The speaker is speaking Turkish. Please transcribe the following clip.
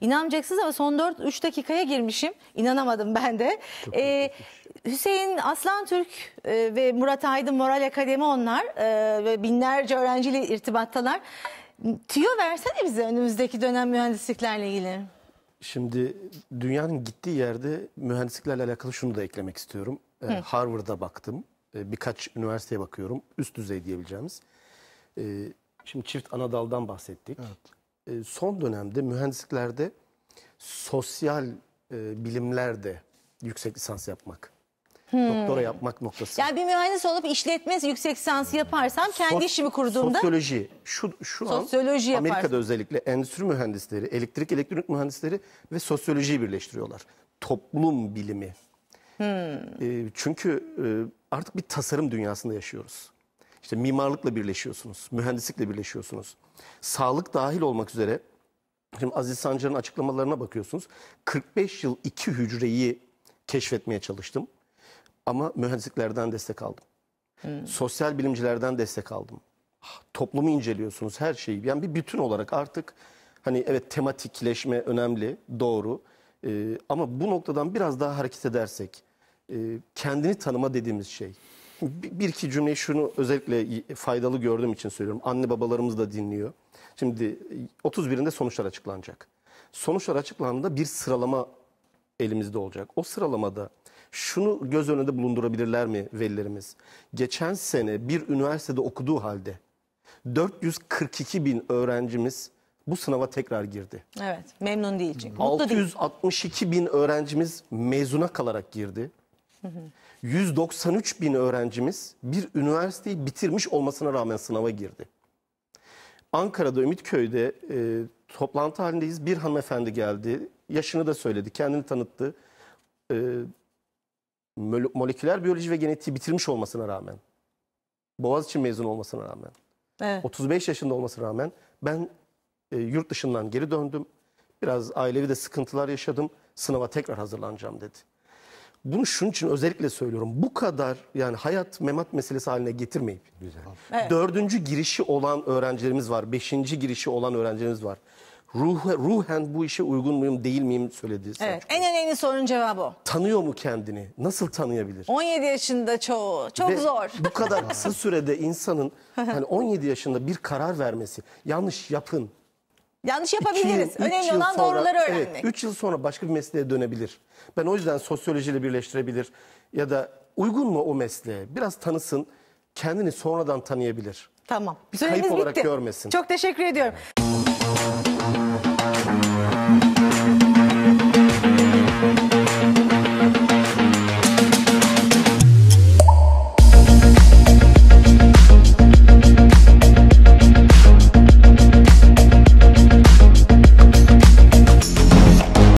İnanmayacaksınız ama son 4-3 dakikaya girmişim. İnanamadım ben de. ee, şey. Hüseyin Aslan Türk e, ve Murat Aydın Moral Akademi onlar e, ve binlerce öğrenciyle irtibattalar. Tüyo versene bize önümüzdeki dönem mühendisliklerle ilgili. Şimdi dünyanın gittiği yerde mühendisliklerle alakalı şunu da eklemek istiyorum. Ee, Harvard'a baktım. E, birkaç üniversiteye bakıyorum. Üst düzey diyebileceğimiz. şimdi çift ana daldan bahsettik. Evet. E, son dönemde mühendisliklerde sosyal e, bilimlerde yüksek lisans yapmak. Hmm. Doktora yapmak noktası. Yani bir mühendis olup işletme yüksek lisans yaparsam kendi Sos işimi kurduğumda. Sosyoloji. Şu, şu sosyoloji an Amerika'da yaparsın. özellikle endüstri mühendisleri, elektrik elektronik mühendisleri ve sosyolojiyi birleştiriyorlar. Toplum bilimi. Hmm. E, çünkü e, artık bir tasarım dünyasında yaşıyoruz. İşte mimarlıkla birleşiyorsunuz, mühendislikle birleşiyorsunuz. Sağlık dahil olmak üzere Şimdi Aziz Sancar'ın açıklamalarına bakıyorsunuz. 45 yıl iki hücreyi keşfetmeye çalıştım. Ama mühendisliklerden destek aldım. Hmm. Sosyal bilimcilerden destek aldım. Toplumu inceliyorsunuz her şeyi. Yani bir bütün olarak artık hani evet tematikleşme önemli, doğru. Ee, ama bu noktadan biraz daha hareket edersek e, kendini tanıma dediğimiz şey bir iki cümle şunu özellikle faydalı gördüğüm için söylüyorum. Anne babalarımız da dinliyor. Şimdi 31'inde e, sonuçlar açıklanacak. Sonuçlar açıklandığında bir sıralama elimizde olacak. O sıralamada şunu göz önünde bulundurabilirler mi velilerimiz? Geçen sene bir üniversitede okuduğu halde 442 bin öğrencimiz bu sınava tekrar girdi. Evet memnun değil çünkü. 662 bin öğrencimiz mezuna kalarak girdi. 193 bin öğrencimiz bir üniversiteyi bitirmiş olmasına rağmen sınava girdi. Ankara'da Ümitköy'de e, toplantı halindeyiz. Bir hanımefendi geldi. Yaşını da söyledi. Kendini tanıttı. E, moleküler biyoloji ve genetiği bitirmiş olmasına rağmen. Boğaziçi mezun olmasına rağmen. Evet. 35 yaşında olmasına rağmen ben e, yurt dışından geri döndüm. Biraz ailevi de sıkıntılar yaşadım. Sınava tekrar hazırlanacağım dedi. Bunu şunun için özellikle söylüyorum. Bu kadar yani hayat memat meselesi haline getirmeyip. Güzel. Evet. Dördüncü girişi olan öğrencilerimiz var. Beşinci girişi olan öğrencilerimiz var. Ruh, ruhen bu işe uygun muyum değil miyim söyledi. Evet. Selçuk. En önemli sorunun cevabı o. Tanıyor mu kendini? Nasıl tanıyabilir? 17 yaşında çoğu. Çok Ve zor. Bu kadar kısa sürede insanın hani 17 yaşında bir karar vermesi. Yanlış yapın Yanlış yapabiliriz. Yıl, Önemli olan sonra, doğruları öğrenmek. Evet, yıl sonra başka bir mesleğe dönebilir. Ben o yüzden sosyolojiyle birleştirebilir ya da uygun mu o mesleğe? Biraz tanısın, kendini sonradan tanıyabilir. Tamam. Bir Süremiz kayıp bitti. olarak görmesin. Çok teşekkür ediyorum.